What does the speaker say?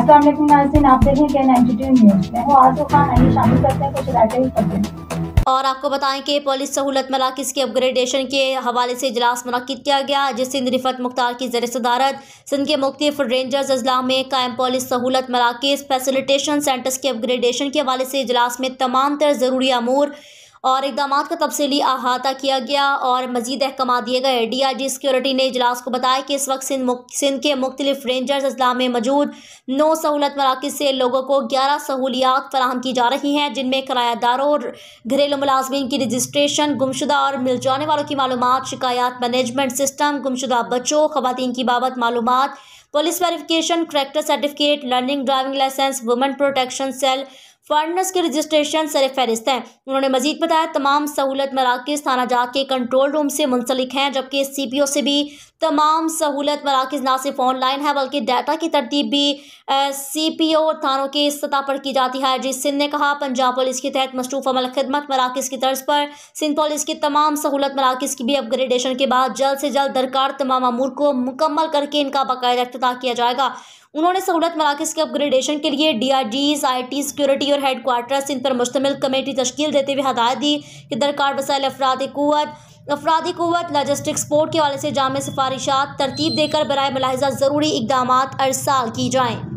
असल नाजिन आप देखें के नाइन्टी टी न्यूज़ मैं हूँ आजू तो खान आइए शामिल करते हैं कुछ राइटर हैं और आपको बताएं कि पुलिस सहूलत मराकज़ के अपग्रेडेशन के हवाले से इजलास मनद किया गया जिस सिंध रिफत मुख्तार की जर सदारत सिंध के मुख्तफ रेंजर्स अजला में कायम पुलिस सहूलत मराकज़ फैसिलिटेशन सेंटर्स के अपग्रेडेशन के हवाले से इजलास में तमाम तर ज़रूरी अमूर और इकदाम का तफसली अहाता किया गया और मजीद अहकाम दिए गए डी आई जी सिक्योरिटी ने इजलास को बताया कि इस वक्त सिंध सिंध के मुख्तलिफ रेंजर्स अजला में मौजूद नौ सहूलत मराकज़ से लोगों को ग्यारह सहूलियात फराहम की जा रही हैं जिनमें किरायादारों घरेलू मुलाजमीन की रजिस्ट्रेशन गुमशुदा और मिल जाने वालों की मालूम शिकायत मैनेजमेंट सिस्टम गुमशुदा बच्चों खुवान की बाबत मालूम police verification character certificate learning driving licence women protection cell farmers के रजिस्ट्रेशन सर फहरिस्त हैं उन्होंने मजीद बताया तमाम सहूलत मराकज़ थाना जा के कंट्रोल रूम से मुंसलिक हैं जबकि सी पी ओ से भी तमाम सहूलत मराकज़ ना सिर्फ ऑनलाइन है बल्कि डाटा की तरतीब भी सी पी ओ थानों की सतह पर की जाती है जिस सिंध ने कहा पंजाब पुलिस के तहत मसरूफ़ अमल खदमत मराकज़ की तर्ज पर सिंध पुलिस के तमाम सहूलत मराकज़ की भी अपग्रेडेशन के बाद जल्द से जल्द दरकार तमाम अमूर को मुकम्मल करके इनका बाकायदा अख्तार किया जाएगा उन्होंने सहूलत मराकज़ के अपग्रेडेशन के लिए डी आर जीज आई टी सिक्योरिटी और हेड क्वार्टर्स इन पर मुश्तमिल कमेटी तश्ल देते हुए हदायत दी कि दरकार वसाइल अफराद क़वत अफराधी क़वत लॉजिस्टिक स्पोर्ट के हवाले से जाम सिफारिशा तरतीब देकर बरए मुलाजा ज़रूरी इकदाम अरसाल की जाएँ